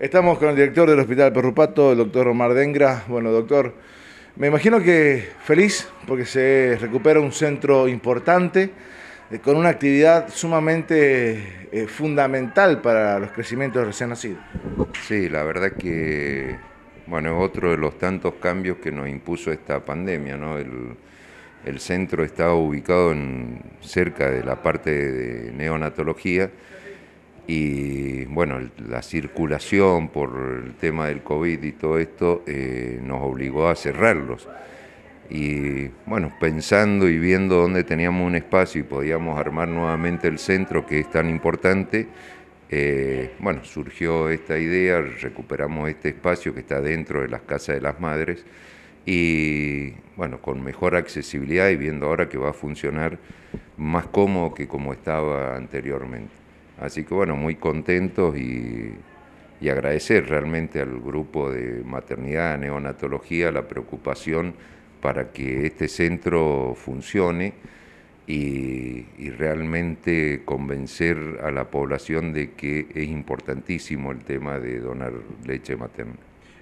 Estamos con el director del Hospital Perrupato, el doctor Omar Dengra. Bueno, doctor, me imagino que feliz porque se recupera un centro importante eh, con una actividad sumamente eh, fundamental para los crecimientos recién nacidos. Sí, la verdad que, bueno, es otro de los tantos cambios que nos impuso esta pandemia, El, centro está ubicado en, cerca de la parte de neonatología y bueno, la circulación por el tema del COVID y todo esto eh, nos obligó a cerrarlos. Y bueno, pensando y viendo dónde teníamos un espacio y podíamos armar nuevamente el centro que es tan importante, eh, bueno, surgió esta idea, recuperamos este espacio que está dentro de las casas de las madres y bueno, con mejor accesibilidad y viendo ahora que va a funcionar más cómodo que como estaba anteriormente. Así que bueno, muy contentos y, agradecer realmente al grupo de maternidad, neonatología, la preocupación para que este centro funcione y, realmente convencer a la población de que es importantísimo el tema de donar leche materna.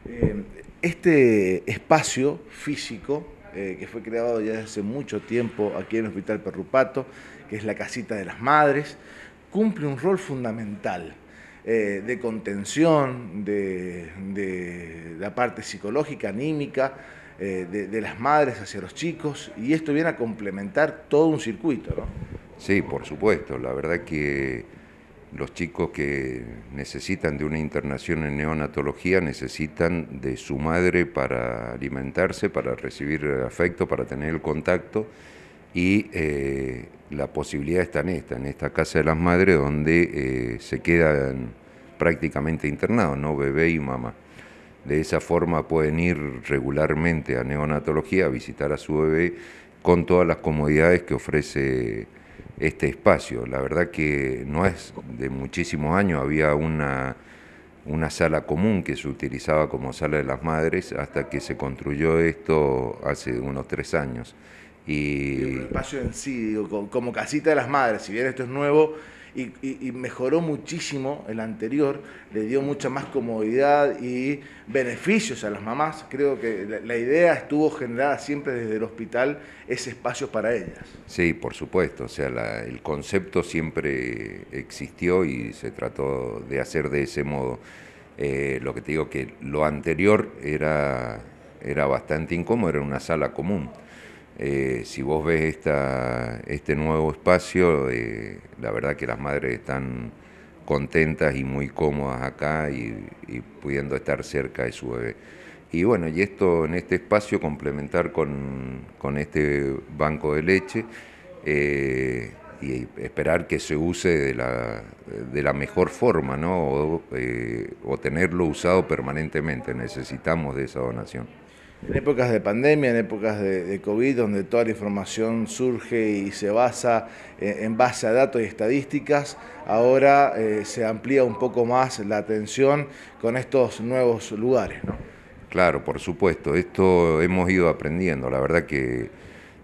Eh, este espacio físico eh, que fue creado ya hace mucho tiempo aquí en el Hospital Perrupato, que es la casita de las madres, cumple un rol fundamental eh, de contención de, la parte psicológica, anímica, eh, de, de, las madres hacia los chicos, y esto viene a complementar todo un circuito, ¿no? Sí, por supuesto, la verdad que los chicos que necesitan de una internación en neonatología necesitan de su madre para alimentarse, para recibir afecto, para tener el contacto y eh, la posibilidad está en esta, en esta Casa de las Madres, donde eh, se quedan prácticamente internados, ¿no? Bebé y mamá. De esa forma pueden ir regularmente a neonatología a visitar a su bebé con todas las comodidades que ofrece este espacio. La verdad que no es de muchísimos años, había una, una sala común que se utilizaba como sala de las madres hasta que se construyó esto hace unos tres años y... El espacio en sí, como casita de las madres, si bien esto es nuevo, y, mejoró muchísimo el anterior, le dio mucha más comodidad y beneficios a las mamás. Creo que la, idea estuvo generada siempre desde el hospital, ese espacio para ellas. Sí, por supuesto, o sea, el concepto siempre existió y se trató de hacer de ese modo. Eh, lo que te digo que lo anterior era, era bastante incómodo, era una sala común. Eh, si vos ves esta, este nuevo espacio, eh, la verdad que las madres están contentas y muy cómodas acá y, pudiendo estar cerca de su bebé. Y bueno, y esto en este espacio complementar con, este banco de leche eh, y esperar que se use de la, mejor forma, ¿no? o tenerlo usado permanentemente. Necesitamos de esa donación. En épocas de pandemia, en épocas de, COVID, donde toda la información surge y se basa eh, en, base a datos y estadísticas, ahora eh, se amplía un poco más la atención con estos nuevos lugares. ¿no? Claro, por supuesto, esto hemos ido aprendiendo, la verdad que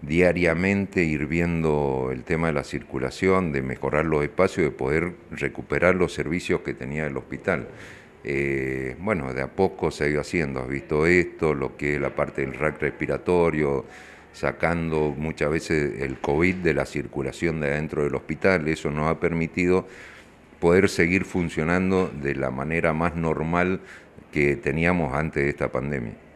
diariamente ir viendo el tema de la circulación, de mejorar los espacios, de poder recuperar los servicios que tenía el hospital. Eh, bueno, de a poco se ha ido haciendo, has visto esto, lo que es la parte del rack respiratorio, sacando muchas veces el COVID de la circulación de adentro del hospital, eso nos ha permitido poder seguir funcionando de la manera más normal que teníamos antes de esta pandemia.